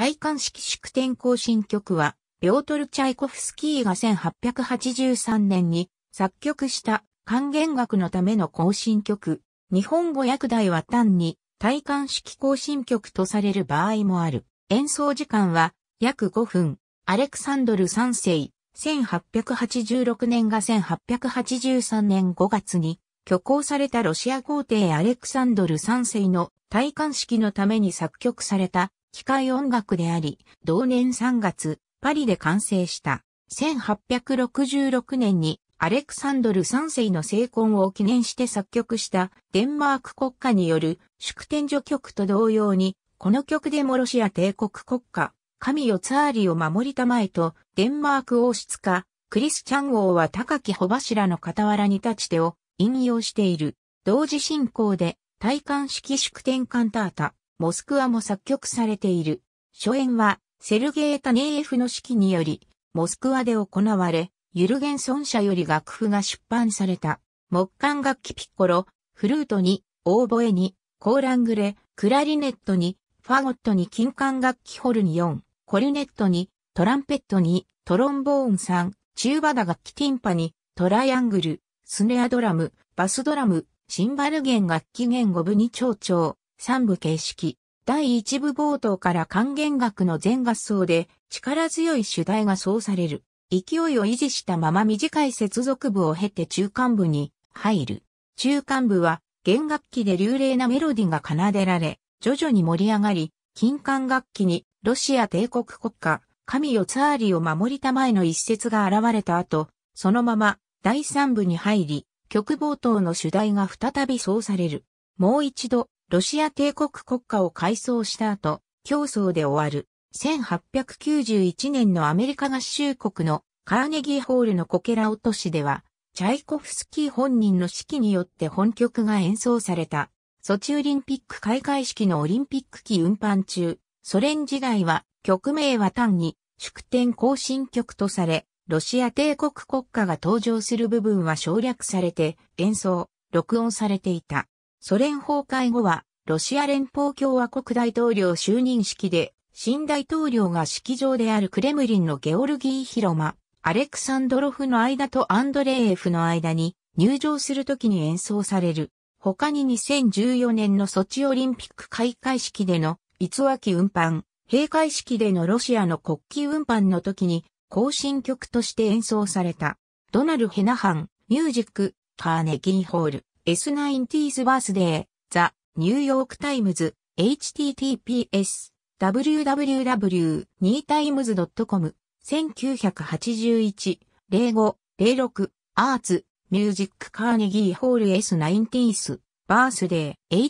体冠式祝典行進曲は、ピョートル・チャイコフスキーが1883年に作曲した還元楽のための行進曲。日本語訳題は単に体冠式行進曲とされる場合もある。演奏時間は約5分。アレクサンドル3世、1886年が1883年5月に挙行されたロシア皇帝アレクサンドル3世の戴冠式のために作曲された機械音楽であり、同年3月、パリで完成した。1866年にアレクサンドル3世の成婚を記念して作曲したデンマーク国歌による祝典序曲と同様に、この曲でもロシア帝国国家、神よツァーリを守りたまえと、デンマーク王室家、クリスチャン王は高き穂柱の傍らに立ち手を引用している。同時進行で、体冠式祝典カンタータ、モスクワも作曲されている。初演は、セルゲー・タネーエフの指揮により、モスクワで行われ、ユルゲンソン社より楽譜が出版された。木管楽器ピッコロ、フルートに、オーボエに、コーラングレ、クラリネットに、ファゴットに金管楽器ホルニ4、コルネットに、トランペットに、トロンボーン3、チューバダ楽器ティンパに、トライアングル、スネアドラム、バスドラム、シンバルゲン楽器弦5部に蝶々。三部形式。第一部冒頭から還元楽の全合奏で力強い主題が奏される。勢いを維持したまま短い接続部を経て中間部に入る。中間部は弦楽器で流麗なメロディが奏でられ、徐々に盛り上がり、金管楽器にロシア帝国国家、神よツァーリを守りたまえの一節が現れた後、そのまま第三部に入り、曲冒頭の主題が再び奏される。もう一度、ロシア帝国国家を改装した後、競争で終わる。1891年のアメリカ合衆国のカーネギーホールのコケラ落としでは、チャイコフスキー本人の指揮によって本曲が演奏された。ソチオリンピック開会式のオリンピック期運搬中、ソ連時代は曲名は単に祝典行進曲とされ、ロシア帝国国家が登場する部分は省略されて演奏、録音されていた。ソ連崩壊後はロシア連邦共和国大統領就任式で、新大統領が式場であるクレムリンのゲオルギー広間、アレクサンドロフの間とアンドレーエフの間に入場するときに演奏される。他に2014年のソチオリンピック開会式での偽脇運搬、閉会式でのロシアの国旗運搬の時に行進曲として演奏された。ドナル・ヘナハン、ミュージック、カーネギーホール、S90's バースデー、ザ・ニューヨークタイムズ、https、www.newtimes.com、1981、05、06、アーツ、ミュージックカーネギーホール S19th、バースデー、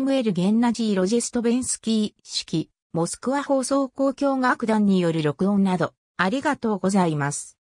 HTML ゲンナジーロジェストベンスキー式、モスクワ放送公共楽団による録音など、ありがとうございます。